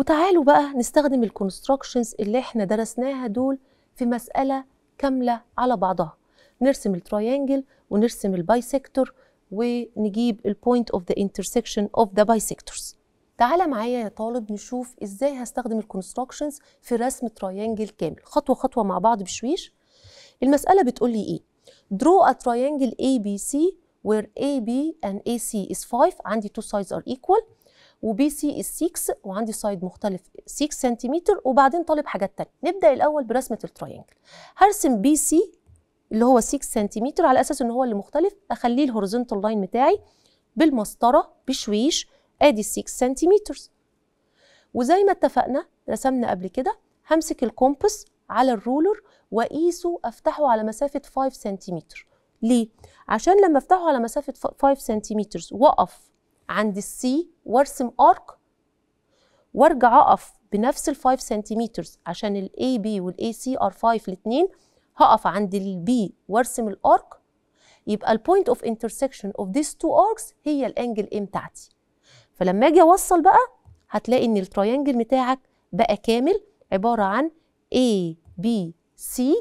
وتعالوا بقى نستخدم الكونستراكشنز اللي احنا درسناها دول في مسألة كاملة على بعضها نرسم التريانجل ونرسم البايسكتور ونجيب البوينت اوف ذا انترسكشن اوف ذا بايسكتورز تعالى معايا يا طالب نشوف ازاي هستخدم الكونستراكشنز في رسم تريانجل كامل خطوه خطوه مع بعض بشويش المساله بتقول لي ايه draw a triangle ABC where AB and AC is 5 عندي تو sides are equal وبي سي ال 6 وعندي سايد مختلف 6 سنتيمتر وبعدين طالب حاجات تانية نبدا الاول برسمه التراينجل هرسم بي سي اللي هو 6 سنتيمتر على اساس ان هو اللي مختلف اخليه الهوريزونتال لاين بتاعي بالمسطره بشويش ادي 6 سنتيمتر وزي ما اتفقنا رسمنا قبل كده همسك الكومبس على الرولر واقيسه افتحه على مسافه 5 سنتيمتر ليه عشان لما افتحه على مسافه 5 سنتيمتر واقف عند السي وارسم ارك وارجع اقف بنفس ال 5 سنتيمتر عشان الاي بي والاي سي ار 5 الاثنين هقف عند البي وارسم الارك يبقى البوينت اوف انترسكشن اوف ذيس تو اركس هي الانجل ام بتاعتي فلما اجي اوصل بقى هتلاقي ان التريانجل بتاعك بقى كامل عباره عن اي بي سي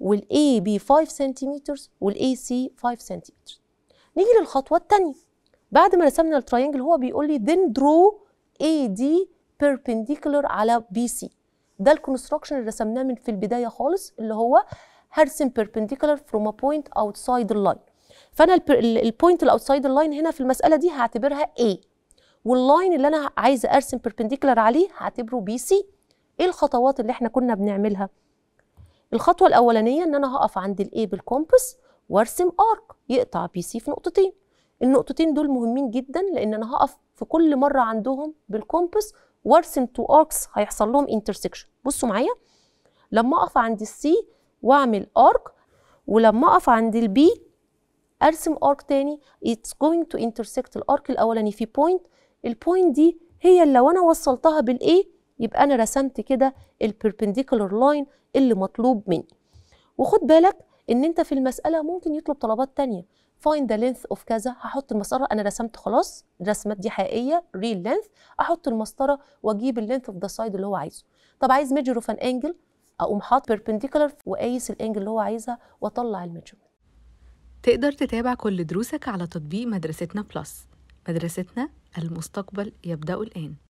والاي بي 5 سنتيمتر والاي سي 5 سنتيمتر نيجي للخطوه الثانيه بعد ما رسمنا الترينجل هو بيقول لي then draw AD perpendicular على BC ده الكونستراكشن اللي رسمناه من في البدايه خالص اللي هو هرسم perpendicular from a point outside the line فانا البوينت الاوتسايد اللاين هنا في المساله دي هعتبرها A واللاين اللي انا عايزه ارسم perpendicular عليه هعتبره BC ايه الخطوات اللي احنا كنا بنعملها الخطوه الاولانيه ان انا هقف عند الاي بالكومبس وارسم ارك يقطع بي سي في نقطتين النقطتين دول مهمين جدا لان انا هقف في كل مره عندهم بالكومبس وارسم تو اركس هيحصل لهم انترسكشن بصوا معايا لما اقف عند السي واعمل ارك ولما اقف عند البي ارسم ارك تاني اتس جوينج تو انترسكت الارك الاولاني في بوينت البوينت دي هي اللي لو انا وصلتها بالاي يبقى انا رسمت كده البيربنديكولار لاين اللي مطلوب مني وخد بالك ان انت في المساله ممكن يطلب طلبات تانية فاين ذا لينث اوف كذا هحط المسطره انا رسمت خلاص الرسمات دي حقيقيه ريل لينث احط المسطره واجيب اللينث اوف ذا سايد اللي هو عايزه طب عايز ميجر اوف ان انجل اقوم حاط بيربنديكولار واقيس الانجل اللي هو عايزها واطلع الميجر تقدر تتابع كل دروسك على تطبيق مدرستنا بلس مدرستنا المستقبل يبدأ الآن